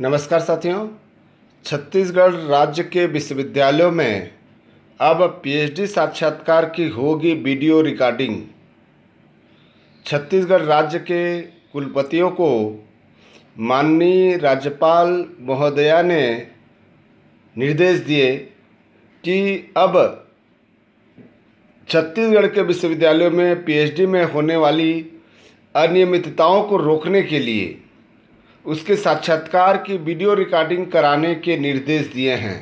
नमस्कार साथियों छत्तीसगढ़ राज्य के विश्वविद्यालयों में अब पीएचडी साक्षात्कार की होगी वीडियो रिकॉर्डिंग छत्तीसगढ़ राज्य के कुलपतियों को माननीय राज्यपाल महोदया ने निर्देश दिए कि अब छत्तीसगढ़ के विश्वविद्यालयों में पीएचडी में होने वाली अनियमितताओं को रोकने के लिए उसके साक्षात्कार की वीडियो रिकॉर्डिंग कराने के निर्देश दिए हैं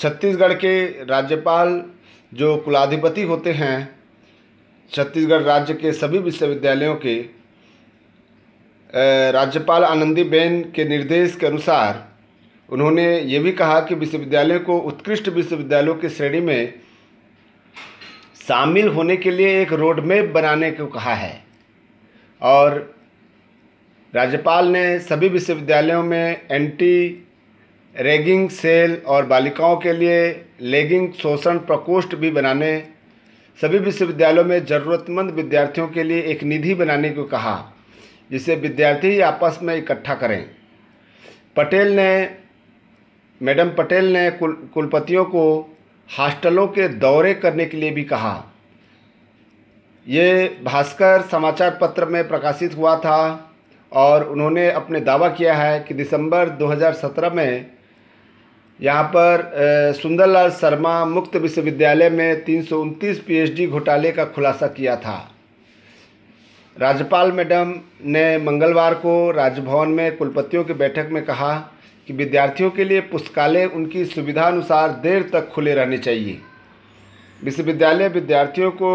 छत्तीसगढ़ के राज्यपाल जो कुलाधिपति होते हैं छत्तीसगढ़ राज्य के सभी विश्वविद्यालयों के राज्यपाल आनंदीबेन के निर्देश के अनुसार उन्होंने ये भी कहा कि विश्वविद्यालय को उत्कृष्ट विश्वविद्यालयों की श्रेणी में शामिल होने के लिए एक रोडमैप बनाने को कहा है और राज्यपाल ने सभी विश्वविद्यालयों में एंटी रेगिंग सेल और बालिकाओं के लिए लेगिंग शोषण प्रकोष्ठ भी बनाने सभी विश्वविद्यालयों में ज़रूरतमंद विद्यार्थियों के लिए एक निधि बनाने को कहा जिसे विद्यार्थी आपस में इकट्ठा करें पटेल ने मैडम पटेल ने कुल कुलपतियों को हॉस्टलों के दौरे करने के लिए भी कहा ये भास्कर समाचार पत्र में प्रकाशित हुआ था और उन्होंने अपने दावा किया है कि दिसंबर 2017 में यहाँ पर सुंदरलाल शर्मा मुक्त विश्वविद्यालय में तीन सौ घोटाले का खुलासा किया था राज्यपाल मैडम ने मंगलवार को राजभवन में कुलपतियों की बैठक में कहा कि विद्यार्थियों के लिए पुस्तकालय उनकी सुविधा अनुसार देर तक खुले रहने चाहिए विश्वविद्यालय विद्यार्थियों को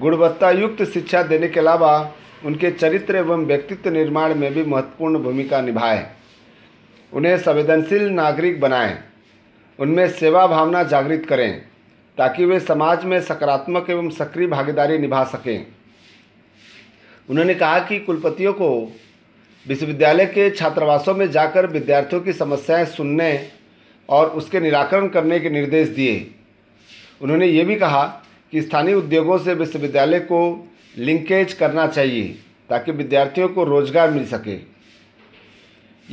गुणवत्ता युक्त शिक्षा देने के अलावा उनके चरित्र एवं व्यक्तित्व निर्माण में भी महत्वपूर्ण भूमिका निभाए उन्हें संवेदनशील नागरिक बनाएं उनमें सेवा भावना जागृत करें ताकि वे समाज में सकारात्मक एवं सक्रिय भागीदारी निभा सकें उन्होंने कहा कि कुलपतियों को विश्वविद्यालय के छात्रावासों में जाकर विद्यार्थियों की समस्याएं सुनने और उसके निराकरण करने के निर्देश दिए उन्होंने ये भी कहा कि स्थानीय उद्योगों से विश्वविद्यालय को लिंकेज करना चाहिए ताकि विद्यार्थियों को रोज़गार मिल सके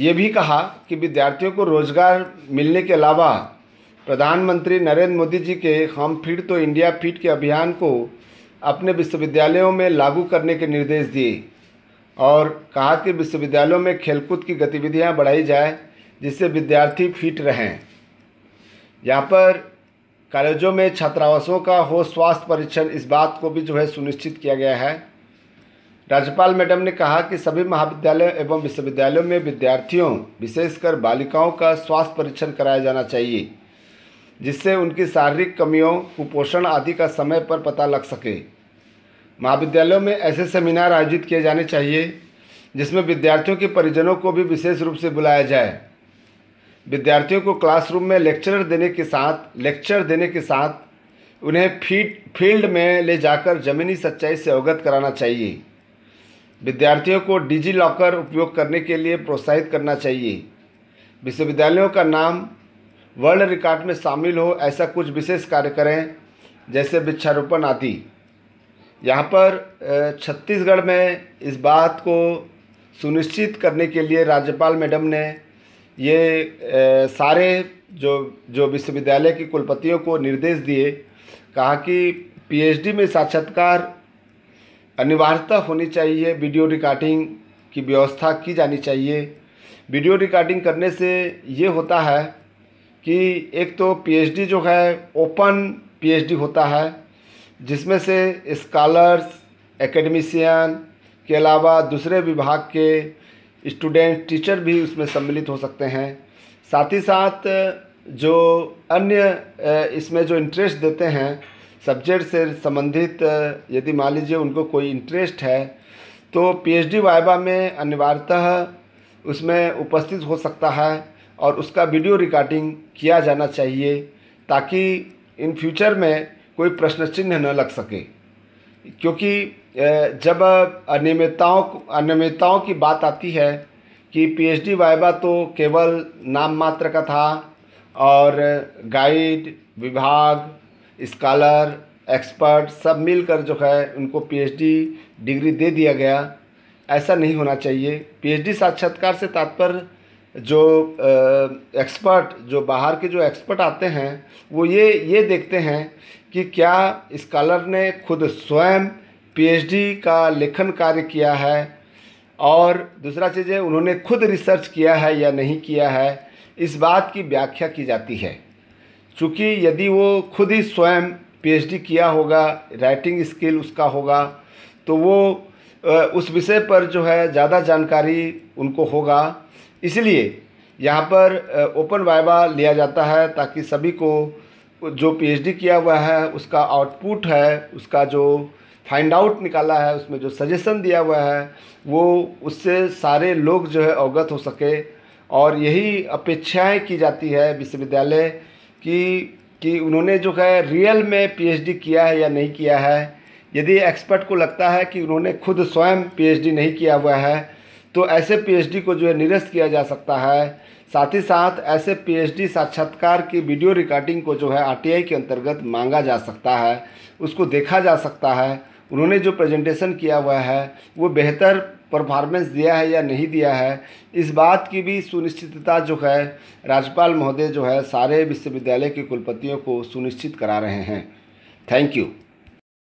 ये भी कहा कि विद्यार्थियों को रोज़गार मिलने के अलावा प्रधानमंत्री नरेंद्र मोदी जी के हम फिट तो इंडिया फिट के अभियान को अपने विश्वविद्यालयों में लागू करने के निर्देश दिए और कहा कि विश्वविद्यालयों में खेलकूद की गतिविधियां बढ़ाई जाए जिससे विद्यार्थी फिट रहें यहाँ पर कॉलेजों में छात्रावासों का हो स्वास्थ्य परीक्षण इस बात को भी जो है सुनिश्चित किया गया है राज्यपाल मैडम ने कहा कि सभी महाविद्यालयों एवं विश्वविद्यालयों में विद्यार्थियों विशेषकर बालिकाओं का स्वास्थ्य परीक्षण कराया जाना चाहिए जिससे उनकी शारीरिक कमियों कुपोषण आदि का समय पर पता लग सके महाविद्यालयों में ऐसे सेमिनार आयोजित किए जाने चाहिए जिसमें विद्यार्थियों के परिजनों को भी विशेष रूप से बुलाया जाए विद्यार्थियों को क्लासरूम में लेक्चरर देने के साथ लेक्चर देने के साथ उन्हें फीट फील्ड में ले जाकर ज़मीनी सच्चाई से अवगत कराना चाहिए विद्यार्थियों को डिजी लॉकर उपयोग करने के लिए प्रोत्साहित करना चाहिए विश्वविद्यालयों का नाम वर्ल्ड रिकॉर्ड में शामिल हो ऐसा कुछ विशेष कार्य करें जैसे वृक्षारोपण आदि यहाँ पर छत्तीसगढ़ में इस बात को सुनिश्चित करने के लिए राज्यपाल मैडम ने ये ए, सारे जो जो विश्वविद्यालय के कुलपतियों को निर्देश दिए कहा कि पीएचडी में साक्षात्कार अनिवार्यता होनी चाहिए वीडियो रिकॉर्डिंग की व्यवस्था की जानी चाहिए वीडियो रिकॉर्डिंग करने से ये होता है कि एक तो पीएचडी जो है ओपन पीएचडी होता है जिसमें से स्कॉलर्स एकेडमिशियन के अलावा दूसरे विभाग के स्टूडेंट टीचर भी उसमें सम्मिलित हो सकते हैं साथ ही साथ जो अन्य इसमें जो इंटरेस्ट देते हैं सब्जेक्ट से संबंधित यदि मान लीजिए उनको कोई इंटरेस्ट है तो पीएचडी वाइबा में अनिवार्यतः उसमें उपस्थित हो सकता है और उसका वीडियो रिकॉर्डिंग किया जाना चाहिए ताकि इन फ्यूचर में कोई प्रश्न चिन्ह न लग सके क्योंकि जब अनियमितताओं अनियमितताओं की बात आती है कि पीएचडी वाइवा तो केवल नाम मात्र का था और गाइड विभाग स्कॉलर एक्सपर्ट सब मिलकर जो है उनको पीएचडी डिग्री दे दिया गया ऐसा नहीं होना चाहिए पीएचडी साक्षात्कार से तात्पर्य जो एक्सपर्ट जो बाहर के जो एक्सपर्ट आते हैं वो ये ये देखते हैं कि क्या स्कॉलर ने खुद स्वयं पीएचडी का लेखन कार्य किया है और दूसरा चीज़ है उन्होंने खुद रिसर्च किया है या नहीं किया है इस बात की व्याख्या की जाती है चूँकि यदि वो खुद ही स्वयं पीएचडी किया होगा राइटिंग स्किल उसका होगा तो वो उस विषय पर जो है ज़्यादा जानकारी उनको होगा इसलिए यहाँ पर ओपन वाइवा लिया जाता है ताकि सभी को जो पीएचडी किया हुआ है उसका आउटपुट है उसका जो फाइंड आउट निकाला है उसमें जो सजेशन दिया हुआ है वो उससे सारे लोग जो है अवगत हो सके और यही अपेक्षाएं की जाती है विश्वविद्यालय कि कि उन्होंने जो है रियल में पीएचडी किया है या नहीं किया है यदि एक्सपर्ट को लगता है कि उन्होंने खुद स्वयं पीएचडी नहीं किया हुआ है तो ऐसे पीएचडी को जो है निरस्त किया जा सकता है साथ ही साथ ऐसे पीएचडी साक्षात्कार की वीडियो रिकॉर्डिंग को जो है आरटीआई के अंतर्गत मांगा जा सकता है उसको देखा जा सकता है उन्होंने जो प्रेजेंटेशन किया हुआ है वो बेहतर परफॉर्मेंस दिया है या नहीं दिया है इस बात की भी सुनिश्चितता जो है राज्यपाल महोदय जो है सारे विश्वविद्यालय के कुलपतियों को सुनिश्चित करा रहे हैं थैंक यू